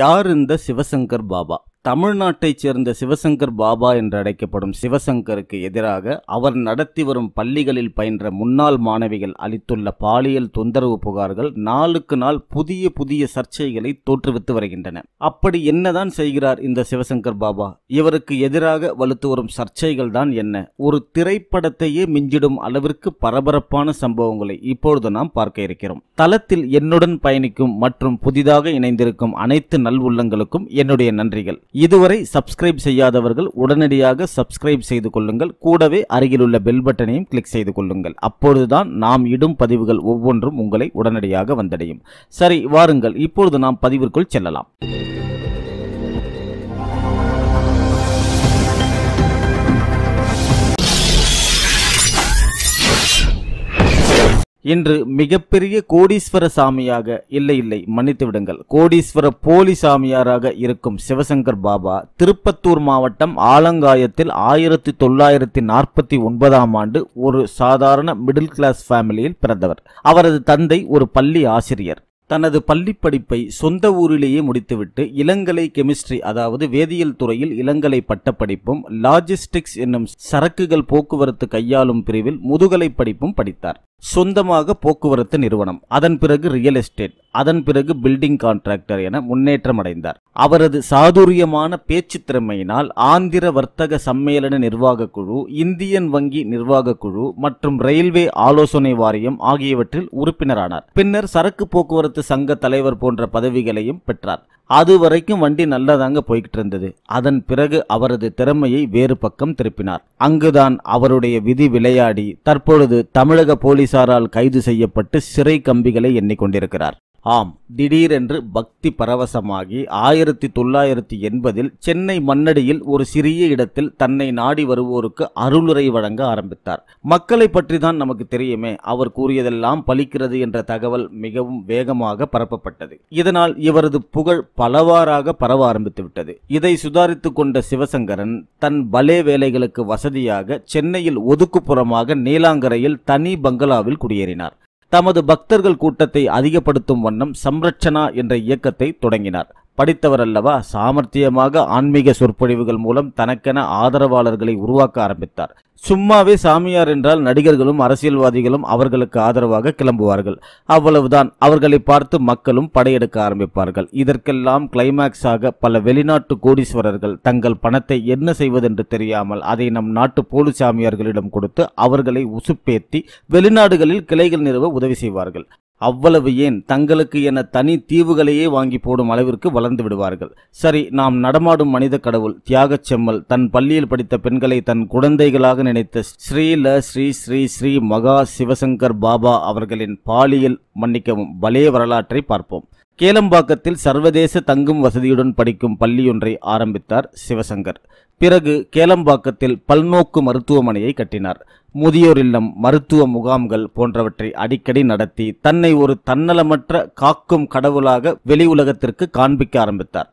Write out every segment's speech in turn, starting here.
யார் இந்த சிவசங்கர் பாபா தமிழ்நாட்டைச் சேர்ந்த சிவசங்கர் பாபா என்று அழைக்கப்படும் சிவசங்கருக்கு எதிராக அவர் நடத்தி வரும் பள்ளிகளில் பயின்ற முன்னாள் மாணவிகள் அளித்துள்ள பாலியல் தொந்தரவு புகார்கள் நாளுக்கு நாள் புதிய புதிய சர்ச்சைகளை தோற்றுவித்து வருகின்றன அப்படி என்னதான் செய்கிறார் இந்த சிவசங்கர் பாபா இவருக்கு எதிராக வலுத்து வரும் சர்ச்சைகள் தான் என்ன ஒரு திரைப்படத்தையே மிஞ்சிடும் அளவிற்கு பரபரப்பான சம்பவங்களை இப்பொழுது நாம் பார்க்க இருக்கிறோம் தளத்தில் என்னுடன் பயணிக்கும் மற்றும் புதிதாக இணைந்திருக்கும் அனைத்து நல்வுள்ளங்களுக்கும் என்னுடைய நன்றிகள் இதுவரை சப்ஸ்கிரைப் செய்யாதவர்கள் உடனடியாக சப்ஸ்கிரைப் செய்து கொள்ளுங்கள் கூடவே அருகிலுள்ள பெல் பட்டனையும் கிளிக் செய்து கொள்ளுங்கள் அப்பொழுதுதான் நாம் இடும் பதிவுகள் ஒவ்வொன்றும் உங்களை உடனடியாக வந்தடையும் சரி வாருங்கள் இப்பொழுது நாம் பதிவிற்குள் செல்லலாம் இன்று மிகப்பெரிய கோடீஸ்வர சாமியாக இல்லை இல்லை மன்னித்து விடுங்கள் கோடீஸ்வர போலி சாமியாராக இருக்கும் சிவசங்கர் பாபா திருப்பத்தூர் மாவட்டம் ஆலங்காயத்தில் ஆயிரத்தி தொள்ளாயிரத்தி நாற்பத்தி ஒன்பதாம் ஆண்டு ஒரு சாதாரண மிடில் கிளாஸ் ஃபேமிலியில் பிறந்தவர் அவரது தந்தை ஒரு பள்ளி ஆசிரியர் தனது படிப்பை சொந்த ஊரிலேயே முடித்துவிட்டு இளங்கலை கெமிஸ்ட்ரி அதாவது வேதியியல் துறையில் இளங்கலை பட்டப்படிப்பும் லாஜிஸ்டிக்ஸ் என்னும் சரக்குகள் போக்குவரத்து கையாளும் பிரிவில் முதுகலை படிப்பும் படித்தார் சொந்தமாக போக்குவரத்து நிறுவனம் அதன் பிறகு ரியல் எஸ்டேட் அதன் பிறகு பில்டிங் கான்ட்ராக்டர் என முன்னேற்றம் அடைந்தார் அவரது சாதுரியமான பேச்சு திறமையினால் ஆந்திர வர்த்தக சம்மேளன நிர்வாக குழு இந்தியன் வங்கி நிர்வாக குழு மற்றும் ரயில்வே ஆலோசனை வாரியம் ஆகியவற்றில் உறுப்பினரானார் பின்னர் சரக்கு போக்குவரத்து சங்க தலைவர் போன்ற பதவிகளையும் பெற்றார் அது வரைக்கும் வண்டி நல்லதாங்க போய்கிட்டு இருந்தது அதன் பிறகு அவரது திறமையை வேறு பக்கம் திருப்பினார் அங்குதான் அவருடைய விதி விளையாடி தற்பொழுது தமிழக போலீசாரால் கைது செய்யப்பட்டு சிறை கம்பிகளை எண்ணிக்கொண்டிருக்கிறார் ஆம் திடீரென்று பக்தி பரவசமாகி ஆயிரத்தி தொள்ளாயிரத்தி எண்பதில் சென்னை மன்னடியில் ஒரு சிறிய இடத்தில் தன்னை நாடி வருவோருக்கு அருளுரை வழங்க ஆரம்பித்தார் மக்களை பற்றி தான் நமக்கு தெரியுமே அவர் கூறியதெல்லாம் பலிக்கிறது என்ற தகவல் மிகவும் வேகமாக பரப்பப்பட்டது இதனால் இவரது புகழ் பலவாறாக பரவ ஆரம்பித்துவிட்டது இதை சுதாரித்து கொண்ட சிவசங்கரன் தன் பலே வேலைகளுக்கு வசதியாக சென்னையில் ஒதுக்குப்புறமாக நீலாங்கரையில் தனி பங்களாவில் குடியேறினார் தமது பக்தர்கள் கூட்டத்தை அதிகப்படுத்தும் வண்ணம் சம்ரட்சணா என்ற இயக்கத்தை தொடங்கினார் படித்தவர் அல்லவா சாமர்த்தியமாக ஆன்மீக சொற்பொழிவுகள் மூலம் தனக்கென ஆதரவாளர்களை உருவாக்க ஆரம்பித்தார் சும்மாவே சாமியார் என்றால் நடிகர்களும் அரசியல்வாதிகளும் அவர்களுக்கு ஆதரவாக கிளம்புவார்கள் அவ்வளவுதான் அவர்களை பார்த்து மக்களும் படையெடுக்க ஆரம்பிப்பார்கள் இதற்கெல்லாம் கிளைமேக்ஸாக பல வெளிநாட்டு கோடீஸ்வரர்கள் தங்கள் பணத்தை என்ன செய்வதென்று தெரியாமல் அதை நம் நாட்டு போலி சாமியார்களிடம் கொடுத்து அவர்களை உசுப்பேத்தி வெளிநாடுகளில் கிளைகள் நிறுவ உதவி செய்வார்கள் அவ்வளவு ஏன் தங்களுக்கு என தனி தீவுகளையே வாங்கி போடும் அளவிற்கு வளர்ந்து விடுவார்கள் சரி நாம் நடமாடும் மனித கடவுள் தியாகச் செம்மல் தன் பள்ளியில் படித்த பெண்களை தன் குழந்தைகளாக நினைத்த ஸ்ரீல ஸ்ரீ ஸ்ரீ ஸ்ரீ மகா சிவசங்கர் பாபா அவர்களின் பாலியல் மன்னிக்கவும் பலே வரலாற்றை பார்ப்போம் கேலம்பாக்கத்தில் சர்வதேச தங்கும் வசதியுடன் படிக்கும் பள்ளியொன்றை ஆரம்பித்தார் சிவசங்கர் பிறகு கேலம்பாக்கத்தில் பல்நோக்கு மருத்துவமனையை கட்டினார் முதியோர் இல்லம் மருத்துவ முகாம்கள் போன்றவற்றை அடிக்கடி நடத்தி தன்னை ஒரு தன்னலமற்ற காக்கும் கடவுளாக வெளி உலகத்திற்கு காண்பிக்க ஆரம்பித்தார்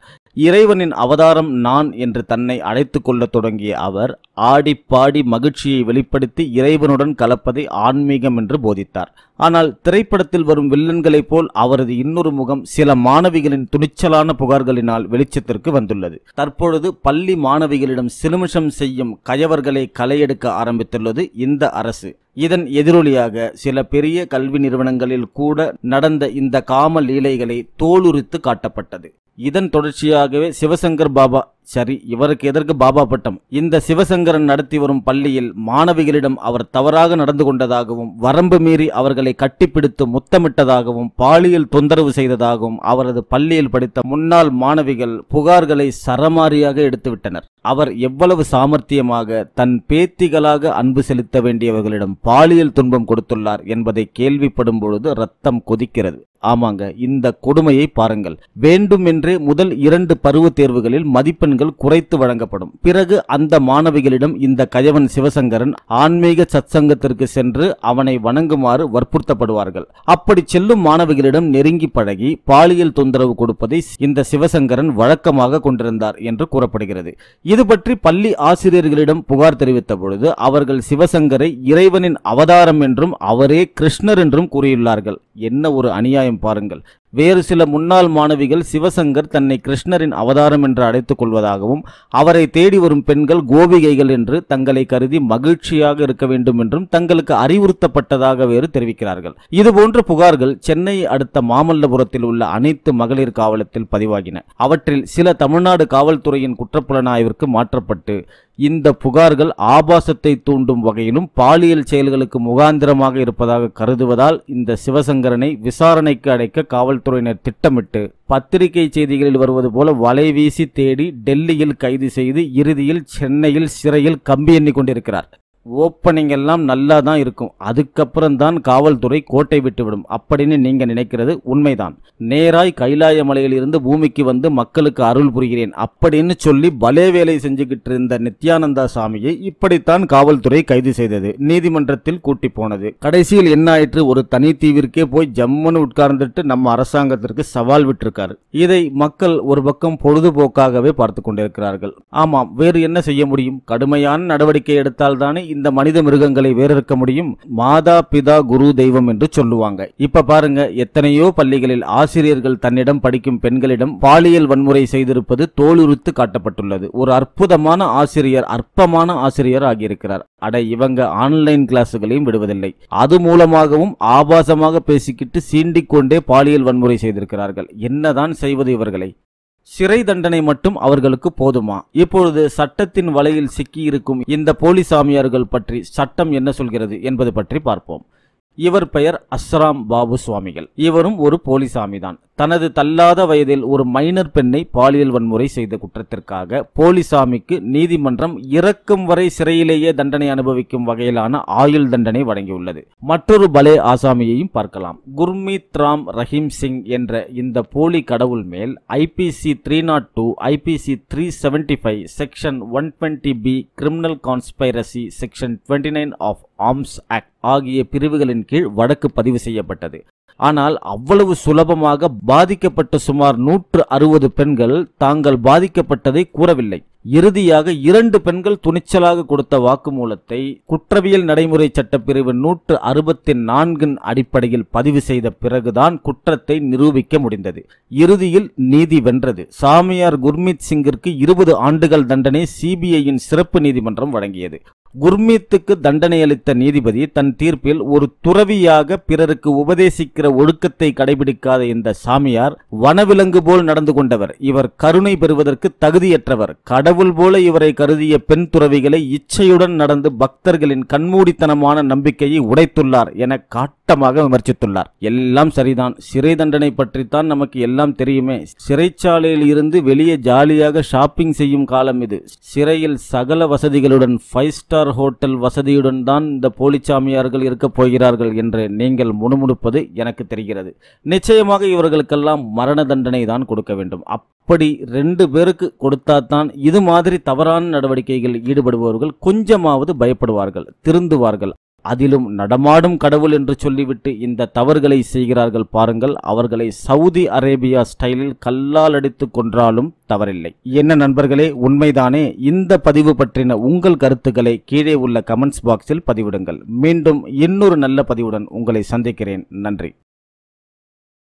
இறைவனின் அவதாரம் நான் என்று தன்னை அழைத்து கொள்ளத் தொடங்கிய அவர் ஆடிப்பாடி மகிழ்ச்சியை வெளிப்படுத்தி இறைவனுடன் கலப்பதை ஆன்மீகம் என்று போதித்தார் ஆனால் திரைப்படத்தில் வரும் வில்லன்களைப் போல் அவரது இன்னொரு முகம் சில மாணவிகளின் துணிச்சலான புகார்களினால் வெளிச்சத்திற்கு வந்துள்ளது தற்பொழுது பள்ளி மாணவிகளிடம் சிலுமிஷம் செய்யும் கயவர்களை கலையெடுக்க ஆரம்பித்துள்ளது இந்த அரசு இதன் எதிரொலியாக சில பெரிய கல்வி நிறுவனங்களில் கூட நடந்த இந்த காம லீலைகளை தோலுரித்து காட்டப்பட்டது இதன் தொடர்ச்சியாகவே சிவசங்கர் பாபா சரி இவருக்கு எதற்கு பாபா பட்டம் இந்த சிவசங்கரன் நடத்தி வரும் பள்ளியில் மாணவிகளிடம் அவர் தவறாக நடந்து கொண்டதாகவும் வரம்பு மீறி அவர்களை கட்டிப்பிடித்து முத்தமிட்டதாகவும் பாலியல் தொந்தரவு செய்ததாகவும் அவரது பள்ளியில் படித்த முன்னாள் மாணவிகள் புகார்களை சரமாரியாக எடுத்துவிட்டனர் அவர் எவ்வளவு சாமர்த்தியமாக தன் பேத்திகளாக அன்பு செலுத்த வேண்டியவர்களிடம் பாலியல் துன்பம் கொடுத்துள்ளார் என்பதை கேள்விப்படும் பொழுது ரத்தம் கொதிக்கிறது ஆமாங்க இந்த கொடுமையை பாருங்கள் வேண்டுமென்றே முதல் இரண்டு பருவ தேர்வுகளில் மதிப்பெண்கள் குறைத்து வழங்கப்படும் பிறகு அந்த மாணவிகளிடம் இந்த கயவன் சிவசங்கரன் ஆன்மீக சத்சங்கத்திற்கு சென்று அவனை வணங்குமாறு வற்புறுத்தப்படுவார்கள் அப்படி செல்லும் மாணவிகளிடம் நெருங்கி பழகி பாலியல் தொந்தரவு கொடுப்பதை இந்த சிவசங்கரன் வழக்கமாக கொண்டிருந்தார் என்று கூறப்படுகிறது இது பற்றி பள்ளி ஆசிரியர்களிடம் புகார் தெரிவித்த பொழுது அவர்கள் சிவசங்கரை இறைவனின் அவதாரம் என்றும் அவரே கிருஷ்ணர் என்றும் கூறியுள்ளார்கள் என்ன ஒரு அநியாயம் பாருங்கள் வேறு சில முன்னாள் மாணவிகள் சிவசங்கர் தன்னை கிருஷ்ணரின் அவதாரம் என்று அழைத்துக் கொள்வதாகவும் அவரை தேடி வரும் பெண்கள் கோபிகைகள் என்று தங்களை கருதி மகிழ்ச்சியாக இருக்க வேண்டும் என்றும் தங்களுக்கு அறிவுறுத்தப்பட்டதாக வேறு தெரிவிக்கிறார்கள் இதுபோன்ற புகார்கள் சென்னை அடுத்த மாமல்லபுரத்தில் உள்ள அனைத்து மகளிர் காவலத்தில் பதிவாகின அவற்றில் சில தமிழ்நாடு காவல்துறையின் குற்றப்புலனாய்விற்கு மாற்றப்பட்டு இந்த புகார்கள் ஆபாசத்தை தூண்டும் வகையிலும் பாலியல் செயல்களுக்கு முகாந்திரமாக இருப்பதாக கருதுவதால் இந்த சிவசங்கரனை விசாரணைக்கு அழைக்க காவல் காவல்துறையினர் திட்டமிட்டு பத்திரிகை செய்திகளில் வருவது போல வலைவீசி தேடி டெல்லியில் கைது செய்து இறுதியில் சென்னையில் சிறையில் கம்பி எண்ணி கொண்டிருக்கிறார் ஓப்பனிங் எல்லாம் நல்லா தான் இருக்கும் தான் காவல்துறை கோட்டை விட்டுவிடும் அப்படின்னு நீங்க நினைக்கிறது உண்மைதான் நேராய் கைலாய மலையிலிருந்து பூமிக்கு வந்து மக்களுக்கு அருள் புரிகிறேன் அப்படின்னு சொல்லி பலே வேலை செஞ்சுக்கிட்டு இருந்த நித்யானந்தா சாமியை இப்படித்தான் காவல்துறை கைது செய்தது நீதிமன்றத்தில் கூட்டி போனது கடைசியில் என்ன ஆயிற்று ஒரு தனி தீவிற்கே போய் ஜம்முன்னு உட்கார்ந்துட்டு நம்ம அரசாங்கத்திற்கு சவால் விட்டிருக்காரு இதை மக்கள் ஒரு பக்கம் பொழுதுபோக்காகவே பார்த்து கொண்டிருக்கிறார்கள் ஆமாம் வேறு என்ன செய்ய முடியும் கடுமையான நடவடிக்கை எடுத்தால்தானே இந்த மனித மிருகங்களை வேறறுக்க முடியும் மாதா பிதா குரு தெய்வம் என்று சொல்லுவாங்க இப்ப பாருங்க எத்தனையோ பள்ளிகளில் ஆசிரியர்கள் தன்னிடம் படிக்கும் பெண்களிடம் பாலியல் வன்முறை செய்திருப்பது தோலுறுத்து காட்டப்பட்டுள்ளது ஒரு அற்புதமான ஆசிரியர் அற்பமான ஆசிரியர் ஆகியிருக்கிறார் அட இவங்க ஆன்லைன் கிளாஸுகளையும் விடுவதில்லை அது மூலமாகவும் ஆபாசமாக பேசிக்கிட்டு சீண்டிக்கொண்டே பாலியல் வன்முறை செய்திருக்கிறார்கள் என்னதான் செய்வது இவர்களை சிறை தண்டனை மட்டும் அவர்களுக்கு போதுமா இப்பொழுது சட்டத்தின் வலையில் சிக்கியிருக்கும் இந்த போலி சாமியார்கள் பற்றி சட்டம் என்ன சொல்கிறது என்பது பற்றி பார்ப்போம் இவர் பெயர் அஸ்ராம் பாபு சுவாமிகள் இவரும் ஒரு போலி சாமி தான் தனது தள்ளாத வயதில் ஒரு மைனர் பெண்ணை பாலியல் வன்முறை செய்த குற்றத்திற்காக போலிசாமிக்கு நீதிமன்றம் இறக்கும் வரை சிறையிலேயே தண்டனை அனுபவிக்கும் வகையிலான ஆயுள் தண்டனை வழங்கியுள்ளது மற்றொரு பலே ஆசாமியையும் பார்க்கலாம் குர்மீத் ராம் ரஹீம் சிங் என்ற இந்த போலி கடவுள் மேல் IPC three not two IPC three seventy five section one twenty B criminal conspiracy section twenty nine of arms act ஆகிய பிரிவுகளின் கீழ் வழக்கு பதிவு செய்யப்பட்டது ஆனால் அவ்வளவு சுலபமாக பாதிக்கப்பட்ட சுமார் நூற்று அறுபது பெண்கள் தாங்கள் பாதிக்கப்பட்டதை கூறவில்லை இறுதியாக இரண்டு பெண்கள் துணிச்சலாக கொடுத்த வாக்குமூலத்தை குற்றவியல் நடைமுறை சட்டப்பிரிவு நூற்று அறுபத்தி நான்கின் அடிப்படையில் பதிவு செய்த பிறகுதான் குற்றத்தை நிரூபிக்க முடிந்தது இறுதியில் நீதி வென்றது சாமியார் குர்மீத் சிங்கிற்கு இருபது ஆண்டுகள் தண்டனை சிபிஐயின் சிறப்பு நீதிமன்றம் வழங்கியது குர்மீத்துக்கு தண்டனை அளித்த நீதிபதி தன் தீர்ப்பில் ஒரு துறவியாக பிறருக்கு உபதேசிக்கிற ஒழுக்கத்தை கடைபிடிக்காத இந்த சாமியார் வனவிலங்கு போல் நடந்து கொண்டவர் இவர் கருணை பெறுவதற்கு தகுதியற்றவர் கட கடவுள் போல இவரை கருதிய பெண் துறவிகளை இச்சையுடன் நடந்து பக்தர்களின் கண்மூடித்தனமான நம்பிக்கையை உடைத்துள்ளார் என காட்டமாக விமர்சித்துள்ளார் எல்லாம் சரிதான் சிறை தண்டனை பற்றித்தான் நமக்கு எல்லாம் தெரியுமே சிறைச்சாலையில் இருந்து வெளியே ஜாலியாக ஷாப்பிங் செய்யும் காலம் இது சிறையில் சகல வசதிகளுடன் ஃபைவ் ஸ்டார் ஹோட்டல் வசதியுடன் தான் இந்த போலிச்சாமியார்கள் இருக்கப் போகிறார்கள் என்று நீங்கள் முணுமுணுப்பது எனக்கு தெரிகிறது நிச்சயமாக இவர்களுக்கெல்லாம் மரண தண்டனை தான் கொடுக்க வேண்டும் அப்படி ரெண்டு பேருக்கு கொடுத்தா தான் இது மாதிரி தவறான நடவடிக்கைகள் ஈடுபடுபவர்கள் கொஞ்சமாவது பயப்படுவார்கள் திருந்துவார்கள் அதிலும் நடமாடும் கடவுள் என்று சொல்லிவிட்டு இந்த தவறுகளை செய்கிறார்கள் பாருங்கள் அவர்களை சவுதி அரேபியா ஸ்டைலில் கல்லால் அடித்து கொன்றாலும் தவறில்லை என்ன நண்பர்களே உண்மைதானே இந்த பதிவு பற்றின உங்கள் கருத்துக்களை கீழே உள்ள கமெண்ட்ஸ் பாக்ஸில் பதிவிடுங்கள் மீண்டும் இன்னொரு நல்ல பதிவுடன் உங்களை சந்திக்கிறேன் நன்றி